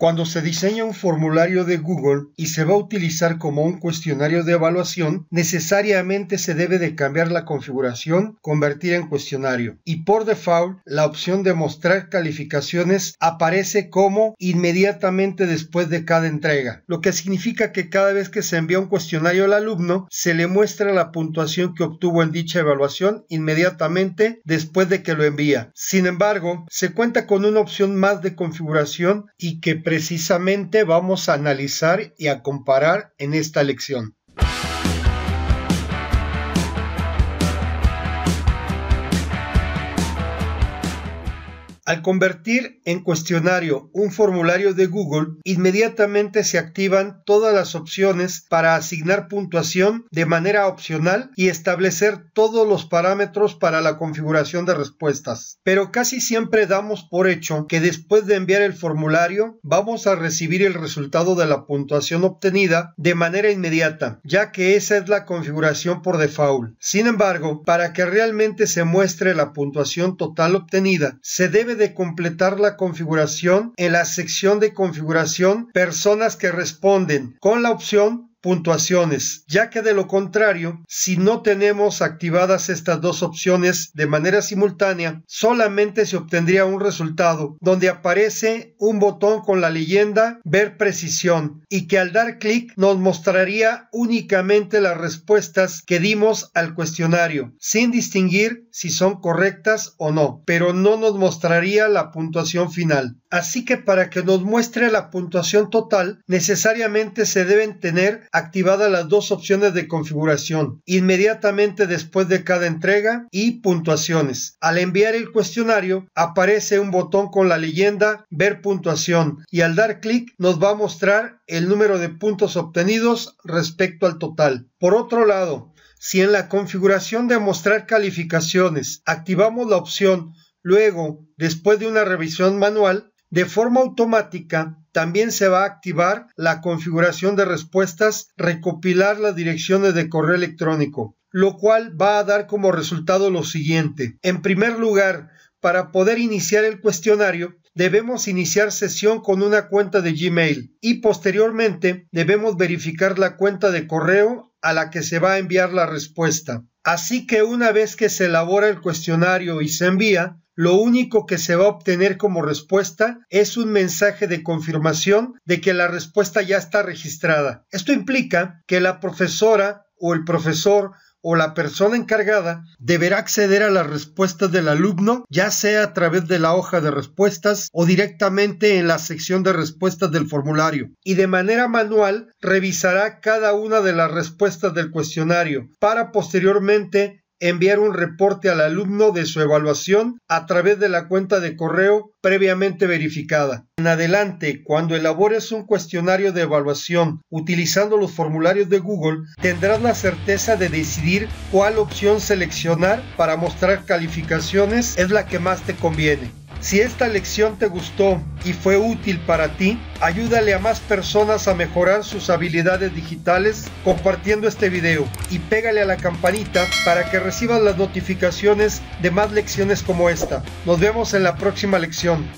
Cuando se diseña un formulario de Google y se va a utilizar como un cuestionario de evaluación, necesariamente se debe de cambiar la configuración, convertir en cuestionario. Y por default, la opción de mostrar calificaciones aparece como inmediatamente después de cada entrega, lo que significa que cada vez que se envía un cuestionario al alumno, se le muestra la puntuación que obtuvo en dicha evaluación inmediatamente después de que lo envía. Sin embargo, se cuenta con una opción más de configuración y que precisamente vamos a analizar y a comparar en esta lección. Al convertir en cuestionario un formulario de Google, inmediatamente se activan todas las opciones para asignar puntuación de manera opcional y establecer todos los parámetros para la configuración de respuestas. Pero casi siempre damos por hecho que después de enviar el formulario vamos a recibir el resultado de la puntuación obtenida de manera inmediata, ya que esa es la configuración por default. Sin embargo, para que realmente se muestre la puntuación total obtenida, se debe de completar la configuración en la sección de configuración personas que responden con la opción puntuaciones, ya que de lo contrario, si no tenemos activadas estas dos opciones de manera simultánea, solamente se obtendría un resultado donde aparece un botón con la leyenda ver precisión y que al dar clic nos mostraría únicamente las respuestas que dimos al cuestionario, sin distinguir si son correctas o no, pero no nos mostraría la puntuación final. Así que para que nos muestre la puntuación total, necesariamente se deben tener activadas las dos opciones de configuración inmediatamente después de cada entrega y puntuaciones. Al enviar el cuestionario aparece un botón con la leyenda ver puntuación y al dar clic nos va a mostrar el número de puntos obtenidos respecto al total. Por otro lado, si en la configuración de mostrar calificaciones activamos la opción luego después de una revisión manual, de forma automática también se va a activar la configuración de respuestas, recopilar las direcciones de correo electrónico, lo cual va a dar como resultado lo siguiente. En primer lugar, para poder iniciar el cuestionario, debemos iniciar sesión con una cuenta de Gmail y posteriormente debemos verificar la cuenta de correo a la que se va a enviar la respuesta. Así que una vez que se elabora el cuestionario y se envía, lo único que se va a obtener como respuesta es un mensaje de confirmación de que la respuesta ya está registrada. Esto implica que la profesora o el profesor o la persona encargada deberá acceder a las respuestas del alumno, ya sea a través de la hoja de respuestas o directamente en la sección de respuestas del formulario, y de manera manual revisará cada una de las respuestas del cuestionario para posteriormente enviar un reporte al alumno de su evaluación a través de la cuenta de correo previamente verificada. En adelante, cuando elabores un cuestionario de evaluación utilizando los formularios de Google, tendrás la certeza de decidir cuál opción seleccionar para mostrar calificaciones es la que más te conviene. Si esta lección te gustó y fue útil para ti, ayúdale a más personas a mejorar sus habilidades digitales compartiendo este video y pégale a la campanita para que recibas las notificaciones de más lecciones como esta. Nos vemos en la próxima lección.